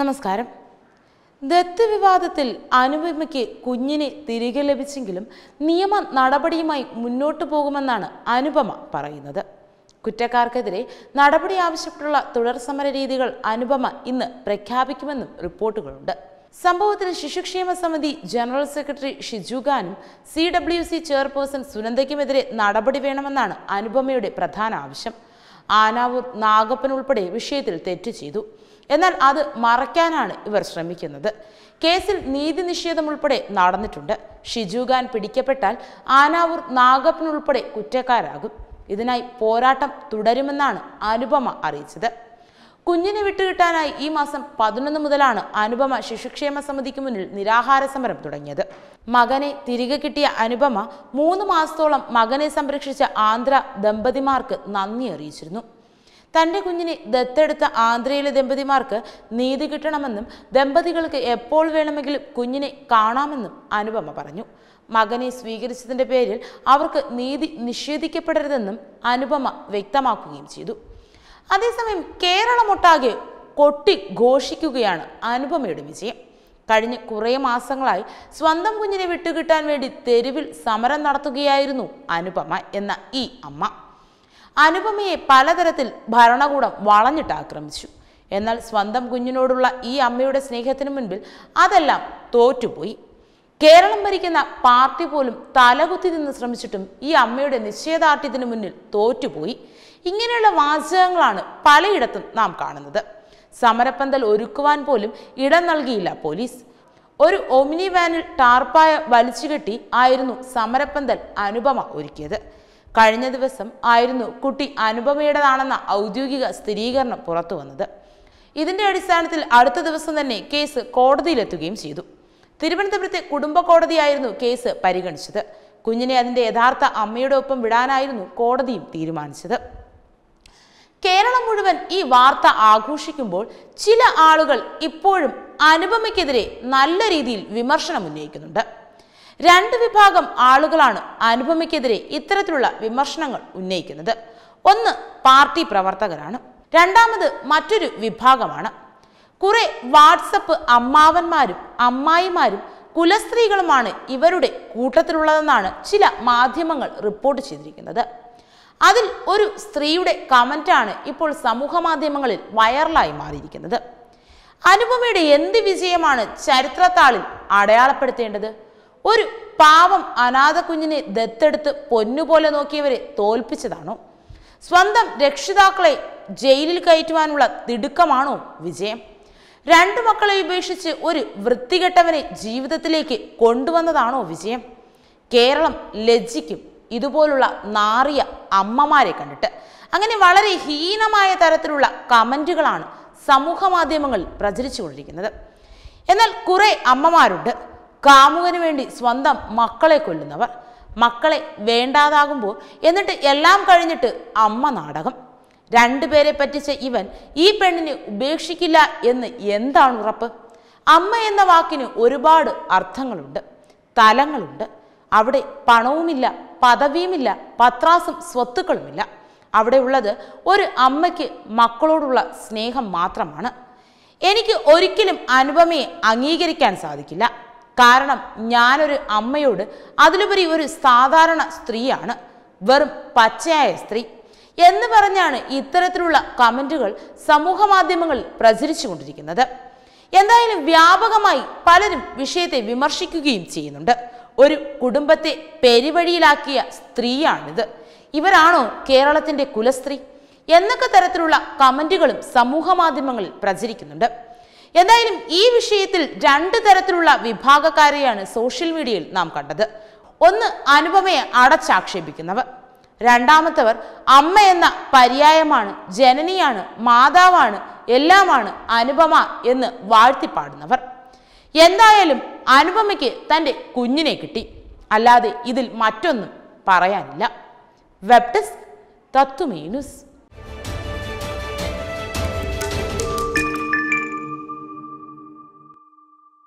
നമസ്കാരം ദത്ത് വിവാദത്തിൽ അനുപമയ്ക്ക് കുഞ്ഞിനെ തിരികെ ലഭിച്ചെങ്കിലും നിയമ നടപടിയുമായി മുന്നോട്ടു പോകുമെന്നാണ് അനുപമ പറയുന്നത് കുറ്റക്കാർക്കെതിരെ നടപടി ആവശ്യപ്പെട്ടുള്ള തുടർ സമര രീതികൾ അനുപമ ഇന്ന് പ്രഖ്യാപിക്കുമെന്നും റിപ്പോർട്ടുകളുണ്ട് സംഭവത്തിൽ ശിശുക്ഷേമ സമിതി ജനറൽ സെക്രട്ടറി ഷിജുഖാനും സി ഡബ്ല്യു സി ചെയർപേഴ്സൺ സുനന്ദയ്ക്കുമെതിരെ നടപടി വേണമെന്നാണ് അനുപമയുടെ പ്രധാന ആവശ്യം ആനാവൂർ നാഗപ്പൻ ഉൾപ്പെടെ വിഷയത്തിൽ തെറ്റ് ചെയ്തു എന്നാൽ അത് മറയ്ക്കാനാണ് ഇവർ ശ്രമിക്കുന്നത് കേസിൽ നീതി നിഷേധം ഉൾപ്പെടെ നടന്നിട്ടുണ്ട് ഷിജുഖാൻ പിടിക്കപ്പെട്ടാൽ ആനാവൂർ നാഗപ്പനുൾപ്പെടെ കുറ്റക്കാരാകും ഇതിനായി പോരാട്ടം തുടരുമെന്നാണ് അനുപമ അറിയിച്ചത് കുഞ്ഞിനെ വിട്ടുകിട്ടാനായി ഈ മാസം പതിനൊന്ന് മുതലാണ് അനുപമ ശിശുക്ഷേമ സമിതിക്ക് മുന്നിൽ നിരാഹാര സമരം തുടങ്ങിയത് മകനെ തിരികെ കിട്ടിയ അനുപമ മൂന്ന് മാസത്തോളം മകനെ സംരക്ഷിച്ച ആന്ധ്ര ദമ്പതിമാർക്ക് നന്ദി അറിയിച്ചിരുന്നു തൻ്റെ കുഞ്ഞിനെ ദത്തെടുത്ത ആന്ധ്രയിലെ ദമ്പതിമാർക്ക് നീതി കിട്ടണമെന്നും ദമ്പതികൾക്ക് എപ്പോൾ വേണമെങ്കിലും കുഞ്ഞിനെ കാണാമെന്നും അനുപമ പറഞ്ഞു മകനെ സ്വീകരിച്ചതിൻ്റെ പേരിൽ അവർക്ക് നീതി നിഷേധിക്കപ്പെടരുതെന്നും അനുപമ വ്യക്തമാക്കുകയും ചെയ്തു അതേസമയം കേരളമൊട്ടാകെ കൊട്ടി ഘോഷിക്കുകയാണ് അനുപമയുടെ വിജയം കഴിഞ്ഞ കുറേ മാസങ്ങളായി സ്വന്തം കുഞ്ഞിനെ വിട്ടുകിട്ടാൻ വേണ്ടി തെരുവിൽ സമരം നടത്തുകയായിരുന്നു അനുപമ എന്ന ഈ അമ്മ അനുപമയെ പലതരത്തിൽ ഭരണകൂടം വളഞ്ഞിട്ട് ആക്രമിച്ചു എന്നാൽ സ്വന്തം കുഞ്ഞിനോടുള്ള ഈ അമ്മയുടെ സ്നേഹത്തിന് മുൻപിൽ അതെല്ലാം തോറ്റുപോയി കേരളം ഭരിക്കുന്ന പാർട്ടി പോലും തലകുത്തി നിന്ന് ശ്രമിച്ചിട്ടും ഈ അമ്മയുടെ നിശ്ചയദാർഢ്യത്തിന് മുന്നിൽ തോറ്റുപോയി ഇങ്ങനെയുള്ള വാചകങ്ങളാണ് പലയിടത്തും നാം കാണുന്നത് സമരപ്പന്തൽ ഒരുക്കുവാൻ പോലും ഇടം നൽകിയില്ല പോലീസ് ഒരു ഒമിനി വാനിൽ ടാർപ്പായ വലിച്ചുകെട്ടി ആയിരുന്നു സമരപ്പന്തൽ അനുപമ ഒരുക്കിയത് കഴിഞ്ഞ ദിവസം ആയിരുന്നു കുട്ടി അനുപമയുടേതാണെന്ന ഔദ്യോഗിക സ്ഥിരീകരണം പുറത്തു വന്നത് ഇതിന്റെ അടിസ്ഥാനത്തിൽ അടുത്ത ദിവസം തന്നെ കേസ് കോടതിയിലെത്തുകയും ചെയ്തു തിരുവനന്തപുരത്തെ കുടുംബ കോടതിയായിരുന്നു കേസ് പരിഗണിച്ചത് കുഞ്ഞിനെ അതിന്റെ യഥാർത്ഥ അമ്മയുടെ ഒപ്പം വിടാനായിരുന്നു കോടതിയും തീരുമാനിച്ചത് കേരളം മുഴുവൻ ഈ വാർത്ത ആഘോഷിക്കുമ്പോൾ ചില ആളുകൾ ഇപ്പോഴും അനുപമയ്ക്കെതിരെ നല്ല രീതിയിൽ വിമർശനം ഉന്നയിക്കുന്നുണ്ട് രണ്ട് വിഭാഗം ആളുകളാണ് അനുപമയ്ക്കെതിരെ ഇത്തരത്തിലുള്ള വിമർശനങ്ങൾ ഉന്നയിക്കുന്നത് ഒന്ന് പാർട്ടി പ്രവർത്തകരാണ് രണ്ടാമത് മറ്റൊരു വിഭാഗമാണ് കുറെ വാട്സപ്പ് അമ്മാവന്മാരും അമ്മായിമാരും കുലസ്ത്രീകളുമാണ് ഇവരുടെ കൂട്ടത്തിലുള്ളതെന്നാണ് ചില മാധ്യമങ്ങൾ റിപ്പോർട്ട് ചെയ്തിരിക്കുന്നത് അതിൽ ഒരു സ്ത്രീയുടെ കമൻറ്റാണ് ഇപ്പോൾ സമൂഹ മാധ്യമങ്ങളിൽ വൈറലായി മാറിയിരിക്കുന്നത് അനുപമയുടെ എന്ത് വിജയമാണ് ചരിത്രത്താളിൽ അടയാളപ്പെടുത്തേണ്ടത് ഒരു പാവം അനാഥ കുഞ്ഞിനെ ദത്തെടുത്ത് പൊന്നുപോലെ നോക്കിയവരെ തോൽപ്പിച്ചതാണോ സ്വന്തം രക്ഷിതാക്കളെ ജയിലിൽ കയറ്റുവാനുള്ള തിടുക്കമാണോ വിജയം രണ്ടു മക്കളെ ഉപേക്ഷിച്ച് ഒരു വൃത്തികെട്ടവനെ ജീവിതത്തിലേക്ക് കൊണ്ടുവന്നതാണോ വിജയം കേരളം ലജ്ജിക്കും ഇതുപോലുള്ള നാറിയ അമ്മമാരെ കണ്ടിട്ട് അങ്ങനെ വളരെ ഹീനമായ തരത്തിലുള്ള കമൻറ്റുകളാണ് സമൂഹ മാധ്യമങ്ങളിൽ പ്രചരിച്ചുകൊണ്ടിരിക്കുന്നത് എന്നാൽ കുറേ അമ്മമാരുണ്ട് കാമുകന് വേണ്ടി സ്വന്തം മക്കളെ കൊല്ലുന്നവർ മക്കളെ വേണ്ടാതാകുമ്പോൾ എന്നിട്ട് എല്ലാം കഴിഞ്ഞിട്ട് അമ്മ നാടകം രണ്ടുപേരെ പറ്റിച്ച ഇവൻ ഈ പെണ്ണിനെ ഉപേക്ഷിക്കില്ല എന്ന് എന്താണ് ഉറപ്പ് അമ്മ എന്ന വാക്കിന് ഒരുപാട് അർത്ഥങ്ങളുണ്ട് തലങ്ങളുണ്ട് അവിടെ പണവുമില്ല പദവിയുമില്ല പത്രാസും സ്വത്തുക്കളുമില്ല അവിടെ ഉള്ളത് ഒരു അമ്മയ്ക്ക് മക്കളോടുള്ള സ്നേഹം മാത്രമാണ് എനിക്ക് ഒരിക്കലും അനുപമയെ അംഗീകരിക്കാൻ സാധിക്കില്ല കാരണം ഞാനൊരു അമ്മയോട് അതിലുപരി ഒരു സാധാരണ സ്ത്രീയാണ് വെറും പച്ചയായ സ്ത്രീ എന്ന് പറഞ്ഞാണ് ഇത്തരത്തിലുള്ള കമൻറ്റുകൾ സമൂഹ മാധ്യമങ്ങളിൽ കൊണ്ടിരിക്കുന്നത് എന്തായാലും വ്യാപകമായി പലരും വിഷയത്തെ വിമർശിക്കുകയും ചെയ്യുന്നുണ്ട് ഒരു കുടുംബത്തെ പെരുവഴിയിലാക്കിയ സ്ത്രീയാണിത് ഇവരാണോ കേരളത്തിൻ്റെ കുലസ്ത്രീ എന്നൊക്കെ തരത്തിലുള്ള കമൻറ്റുകളും സമൂഹ മാധ്യമങ്ങളിൽ പ്രചരിക്കുന്നുണ്ട് എന്തായാലും ഈ വിഷയത്തിൽ രണ്ട് തരത്തിലുള്ള വിഭാഗക്കാരെയാണ് സോഷ്യൽ മീഡിയയിൽ നാം കണ്ടത് ഒന്ന് അനുപമയെ അടച്ചാക്ഷേപിക്കുന്നവർ രണ്ടാമത്തവർ അമ്മ എന്ന പര്യായമാണ് ജനനിയാണ് മാതാവാണ് എല്ലാമാണ് അനുപമ എന്ന് വാഴ്ത്തിപ്പാടുന്നവർ എന്തായാലും അനുപമയ്ക്ക് തൻ്റെ കുഞ്ഞിനെ കിട്ടി അല്ലാതെ ഇതിൽ മറ്റൊന്നും പറയാനില്ല വെപ്റ്റസ് തത്തുമീനുസ് തത്വമീനുസ്